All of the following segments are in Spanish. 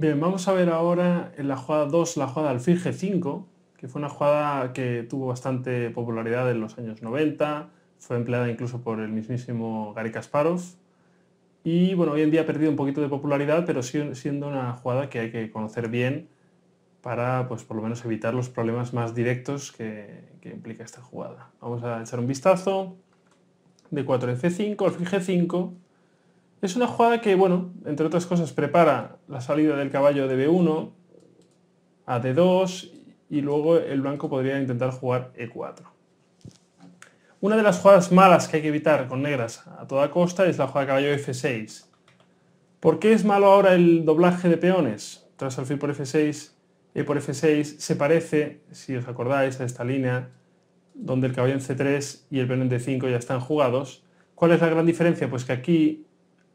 Bien, vamos a ver ahora en la jugada 2, la jugada alfil G5, que fue una jugada que tuvo bastante popularidad en los años 90, fue empleada incluso por el mismísimo Gary Kasparov, y bueno, hoy en día ha perdido un poquito de popularidad, pero siendo una jugada que hay que conocer bien para, pues por lo menos, evitar los problemas más directos que, implica esta jugada. Vamos a echar un vistazo. D4 F5, alfil G5, es una jugada que, bueno, entre otras cosas, prepara la salida del caballo de B1 a D2 y luego el blanco podría intentar jugar E4. Una de las jugadas malas que hay que evitar con negras a toda costa es la jugada caballo F6. ¿Por qué es malo ahora el doblaje de peones? Tras el alfil por F6, E por F6 se parece, si os acordáis, a esta línea donde el caballo en C3 y el peón en D5 ya están jugados. ¿Cuál es la gran diferencia? Pues que aquí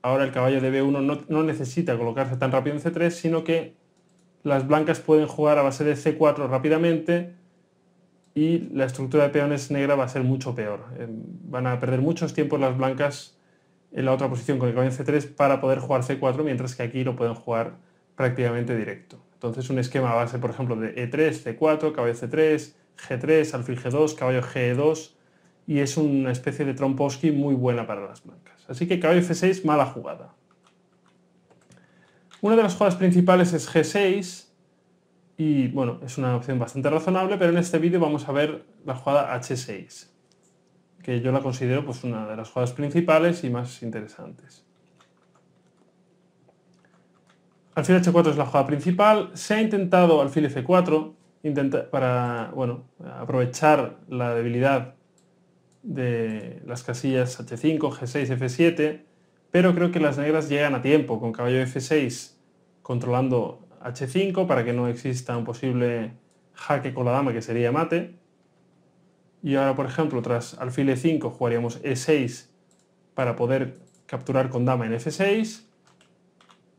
ahora el caballo de B1 no, necesita colocarse tan rápido en C3, sino que las blancas pueden jugar a base de C4 rápidamente y la estructura de peones negra va a ser mucho peor. Eh, van a perder muchos tiempos las blancas en la otra posición con el caballo en C3 para poder jugar C4, mientras que aquí lo pueden jugar prácticamente directo. Entonces un esquema a base, por ejemplo, de E3, C4, caballo C3, G3, alfil G2, caballo G2, y es una especie de tromposki muy buena para las blancas. Así que caballo F6, mala jugada. Una de las jugadas principales es G6 y bueno, es una opción bastante razonable, pero en este vídeo vamos a ver la jugada H6, que yo la considero pues una de las jugadas principales y más interesantes. Alfil H4 es la jugada principal, se ha intentado alfil F4 para bueno, aprovechar la debilidad de las casillas H5, G6, F7, pero creo que las negras llegan a tiempo con caballo F6 controlando H5 para que no exista un posible jaque con la dama que sería mate. Y ahora, por ejemplo, tras alfil E5 jugaríamos E6 para poder capturar con dama en F6.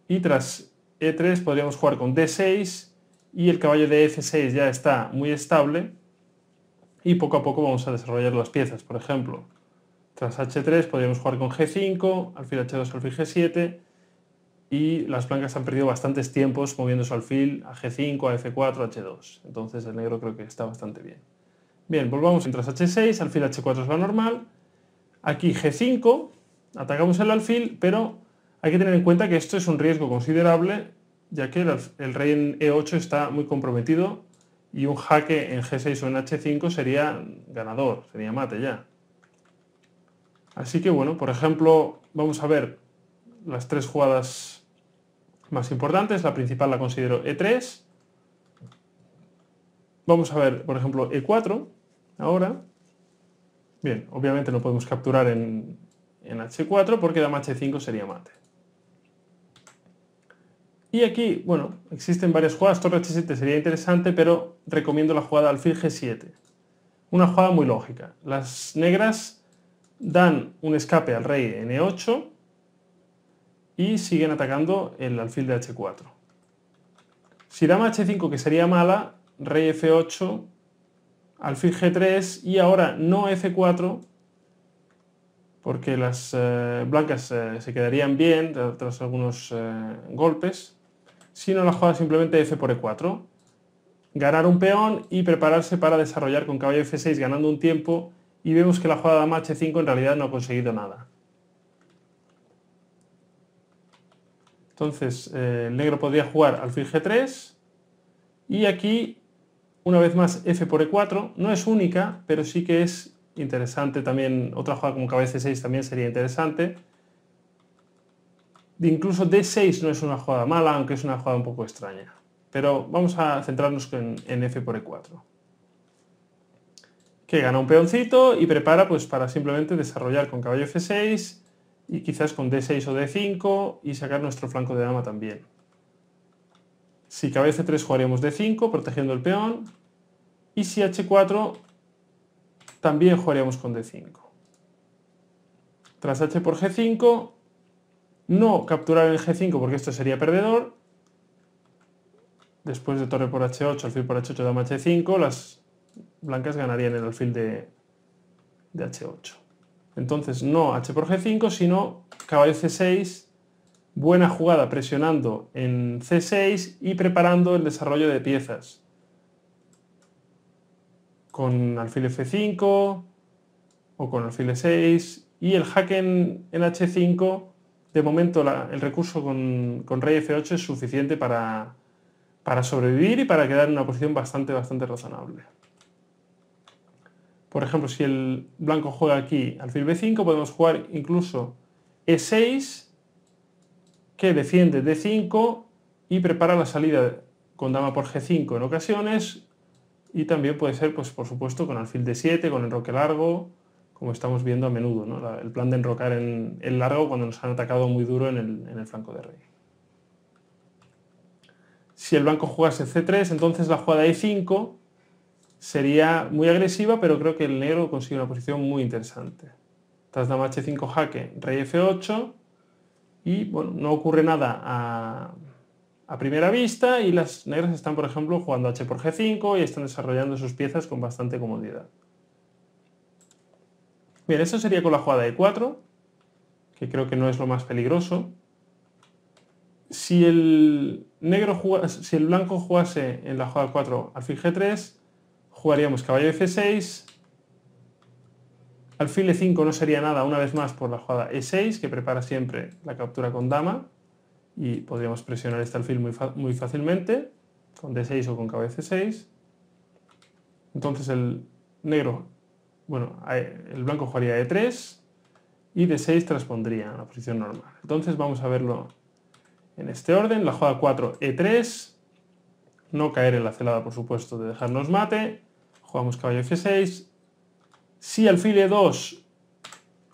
Y tras E3 podríamos jugar con D6 y el caballo de F6 ya está muy estable y poco a poco vamos a desarrollar las piezas. Por ejemplo, tras H3 podríamos jugar con G5, alfil H2, alfil G7 y las blancas han perdido bastantes tiempos moviendo su alfil a G5, a F4, a H2. Entonces el negro creo que está bastante bien. Bien, volvamos en tras H6, alfil H4 es la normal. Aquí G5, atacamos el alfil, pero hay que tener en cuenta que esto es un riesgo considerable, ya que el, el rey en E8 está muy comprometido y un jaque en G6 o en H5 sería ganador, sería mate ya. Así que bueno, por ejemplo, vamos a ver las tres jugadas más importantes. La principal la considero E3. Vamos a ver, por ejemplo, E4 ahora. Bien, obviamente no podemos capturar en, H4 porque dama H5 sería mate. Y aquí, bueno, existen varias jugadas, torre h7 sería interesante, pero recomiendo la jugada alfil g7. Una jugada muy lógica. Las negras dan un escape al rey n8 e y siguen atacando el alfil de h4. Si dama h5, que sería mala, rey f8, alfil g3 y ahora no f4, porque las eh, blancas eh, se quedarían bien tras algunos eh, golpes sino la jugada simplemente f por e4. Ganar un peón y prepararse para desarrollar con caballo f6 ganando un tiempo y vemos que la jugada dama h5 en realidad no ha conseguido nada. Entonces eh, el negro podría jugar alfil g3 y aquí una vez más f por e4, no es única, pero sí que es interesante también, otra jugada como c 6 también sería interesante. Incluso D6 no es una jugada mala, aunque es una jugada un poco extraña. Pero vamos a centrarnos en, F por E4. Que gana un peoncito y prepara pues, para simplemente desarrollar con caballo F6 y quizás con D6 o D5 y sacar nuestro flanco de dama también. Si caballo C3 jugaríamos D5 protegiendo el peón y si H4 también jugaríamos con D5. Tras H por G5 no capturar el G5 porque esto sería perdedor. Después de torre por H8, alfil por H8, dama H5, las blancas ganarían el alfil de, H8. Entonces no H por G5, sino caballo C6, buena jugada presionando en C6 y preparando el desarrollo de piezas. Con alfil F5 o con alfil E6 y el jaque en H5 de momento el recurso con, rey f8 es suficiente para, sobrevivir y para quedar en una posición bastante, bastante razonable. Por ejemplo, si el blanco juega aquí alfil b5, podemos jugar incluso e6, que defiende d5 y prepara la salida con dama por g5 en ocasiones, y también puede ser, pues por supuesto, con alfil d7, con el roque largo, como estamos viendo a menudo, el plan de enrocar en el largo cuando nos han atacado muy duro en el, flanco de rey. Si el blanco jugase c3, entonces la jugada e5 sería muy agresiva, pero creo que el negro consigue una posición muy interesante. Tras dama h5 jaque, rey f8, y bueno, no ocurre nada a, primera vista y las negras están, por ejemplo, jugando h por g5 y están desarrollando sus piezas con bastante comodidad. Bien, eso sería con la jugada de 4, que creo que no es lo más peligroso. Si el, negro si el blanco jugase en la jugada 4 alfil G3, jugaríamos caballo F6, alfil E5 no sería nada una vez más por la jugada E6, que prepara siempre la captura con dama, y podríamos presionar este alfil muy, muy fácilmente, con D6 o con caballo C6. Entonces el negro bueno, el blanco jugaría e 3 y d 6 transpondría a la posición normal. Entonces vamos a verlo en este orden. La jugada 4, E3, no caer en la celada por supuesto de dejarnos mate, jugamos caballo F6, si alfil E2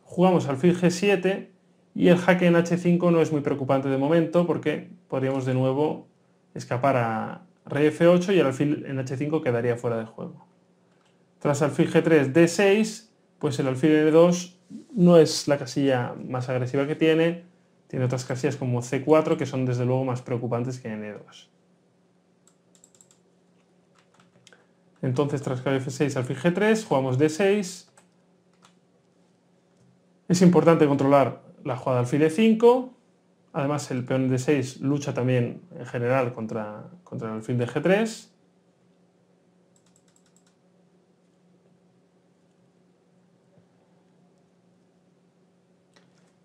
jugamos alfil G7 y el jaque en H5 no es muy preocupante de momento porque podríamos de nuevo escapar a rey F8 y el alfil en H5 quedaría fuera de juego. Tras alfil G3, D6, pues el alfil d 2 no es la casilla más agresiva que tiene, tiene otras casillas como C4 que son desde luego más preocupantes que N2. Entonces tras caballo F6 alfil G3, jugamos D6. Es importante controlar la jugada alfil E5. Además el peón D6 lucha también en general contra, contra el alfil de G3.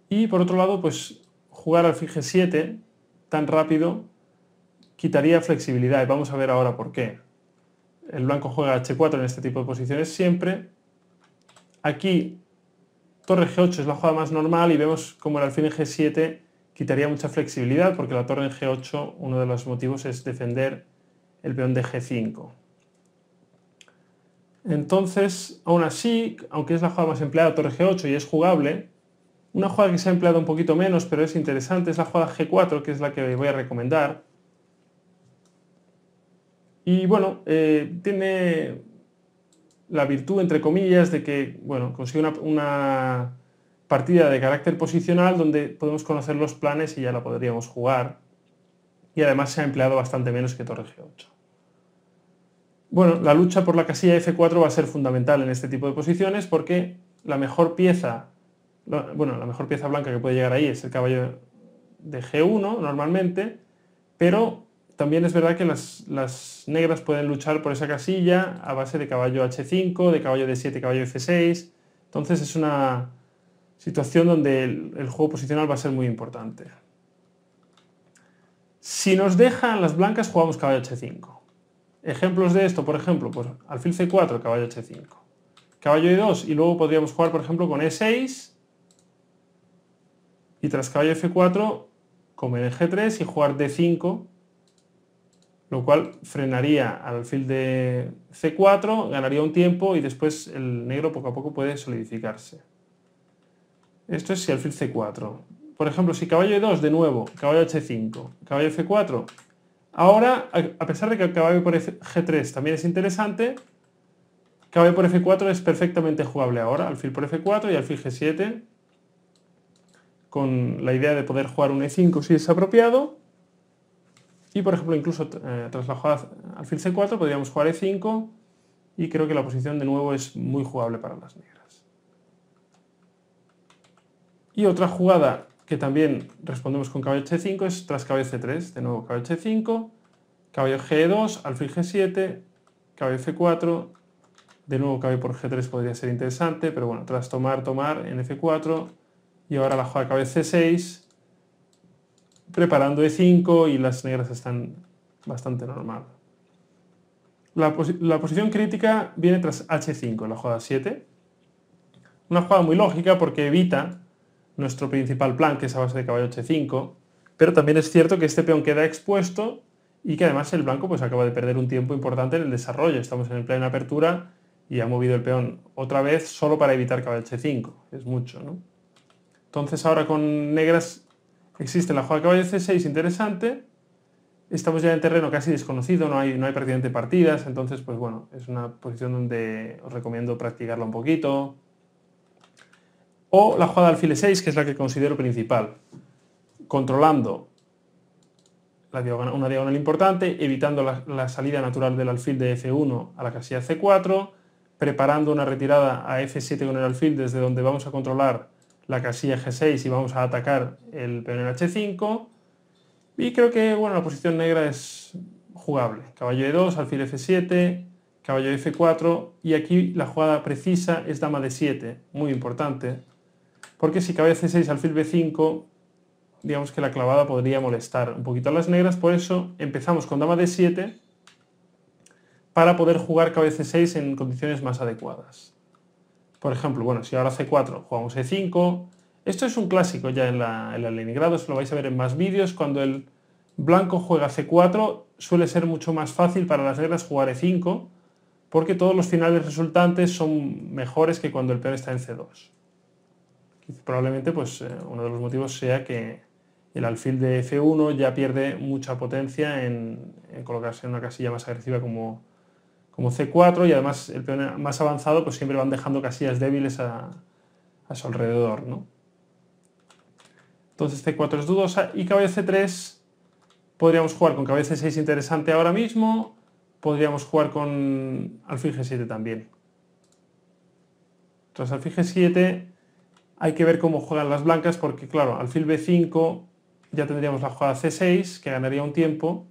Y por otro lado, pues jugar al g 7 tan rápido quitaría flexibilidad y vamos a ver ahora por qué. El blanco juega h4 en este tipo de posiciones siempre. Aquí torre g8 es la jugada más normal y vemos como el alfil en g7 quitaría mucha flexibilidad porque la torre en g8 uno de los motivos es defender el peón de g5. Entonces, aún así, aunque es la jugada más empleada torre g8 y es jugable, una jugada que se ha empleado un poquito menos, pero es interesante, es la jugada G4, que es la que voy a recomendar. Y bueno, eh, tiene la virtud, entre comillas, de que bueno, consigue una, una partida de carácter posicional donde podemos conocer los planes y ya la podríamos jugar. Y además se ha empleado bastante menos que Torre G8. Bueno, la lucha por la casilla F4 va a ser fundamental en este tipo de posiciones porque la mejor pieza bueno, la mejor pieza blanca que puede llegar ahí es el caballo de G1 normalmente, pero también es verdad que las, negras pueden luchar por esa casilla a base de caballo H5, de caballo D7, caballo F6. Entonces es una situación donde el, juego posicional va a ser muy importante. Si nos dejan las blancas, jugamos caballo H5. Ejemplos de esto, por ejemplo, pues alfil C4, caballo H5. Caballo E2 y luego podríamos jugar, por ejemplo, con E6 y tras caballo F4 comer en G3 y jugar D5, lo cual frenaría al alfil de C4, ganaría un tiempo y después el negro poco a poco puede solidificarse. Esto es si alfil C4. Por ejemplo, si caballo E2 de nuevo, caballo H5, caballo F4. Ahora, a pesar de que el caballo por G3 también es interesante, caballo por F4 es perfectamente jugable ahora, alfil por F4 y alfil G7, con la idea de poder jugar un e5 si es apropiado. Y por ejemplo, incluso eh, tras la jugada alfil c4 podríamos jugar e5 y creo que la posición de nuevo es muy jugable para las negras. Y otra jugada que también respondemos con caballo c 5 es tras caballo c3, de nuevo caballo c 5 caballo g2, alfil g7, caballo f4, de nuevo caballo por g3 podría ser interesante, pero bueno, tras tomar, tomar en f4 y ahora la jugada de C6, preparando E5 y las negras están bastante normal. La, posición crítica viene tras H5, la jugada 7. Una jugada muy lógica porque evita nuestro principal plan, que es a base de caballo H5, pero también es cierto que este peón queda expuesto y que además el blanco pues acaba de perder un tiempo importante en el desarrollo. Estamos en el plan de apertura y ha movido el peón otra vez solo para evitar caballo H5. Es mucho, ¿no? Entonces ahora con negras existe la jugada caballo c6 interesante. Estamos ya en terreno casi desconocido, no hay, no hay prácticamente partidas, entonces pues bueno, es una posición donde os recomiendo practicarla un poquito. O la jugada alfil 6, que es la que considero principal, controlando una diagonal importante, evitando la, la salida natural del alfil de f1 a la casilla c4, preparando una retirada a f7 con el alfil desde donde vamos a controlar la casilla G6 y vamos a atacar el peón en H5. Y creo que bueno, la posición negra es jugable. Caballo E2, alfil F7, caballo F4 y aquí la jugada precisa es dama D7, muy importante. Porque si caballo C6, alfil B5, digamos que la clavada podría molestar un poquito a las negras, por eso empezamos con dama D7 para poder jugar caballo C6 en condiciones más adecuadas. Por ejemplo, bueno, si ahora C4 jugamos E5, esto es un clásico ya en la, en eso lo vais a ver en más vídeos, cuando el blanco juega C4 suele ser mucho más fácil para las negras jugar E5, porque todos los finales resultantes son mejores que cuando el peón está en C2. Probablemente pues, eh, uno de los motivos sea que el alfil de F1 ya pierde mucha potencia en colocarse en una casilla más agresiva como como C4 y además el peón más avanzado pues siempre van dejando casillas débiles a, su alrededor. Entonces C4 es dudosa y caballo C3 podríamos jugar con caballo C6 interesante ahora mismo, podríamos jugar con alfil G7 también. Tras alfil G7 hay que ver cómo juegan las blancas porque claro, alfil B5 ya tendríamos la jugada C6 que ganaría un tiempo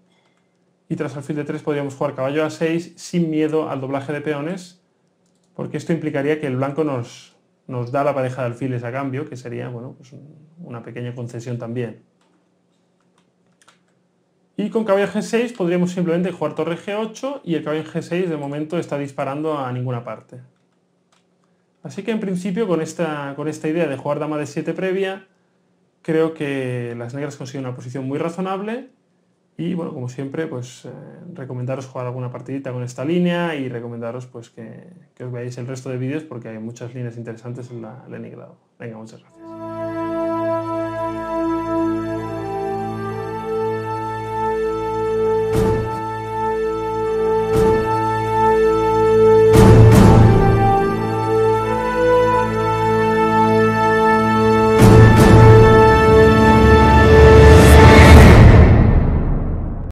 y tras alfil de 3 podríamos jugar caballo a 6 sin miedo al doblaje de peones, porque esto implicaría que el blanco nos, nos da la pareja de alfiles a cambio, que sería bueno, pues una pequeña concesión también. Y con caballo g6 podríamos simplemente jugar torre g8 y el caballo g6 de momento está disparando a ninguna parte. Así que en principio con esta, con esta idea de jugar dama de 7 previa, creo que las negras consiguen una posición muy razonable y bueno, como siempre, pues eh, recomendaros jugar alguna partidita con esta línea y recomendaros pues que, que os veáis el resto de vídeos porque hay muchas líneas interesantes en la Leningrado. Venga, muchas gracias.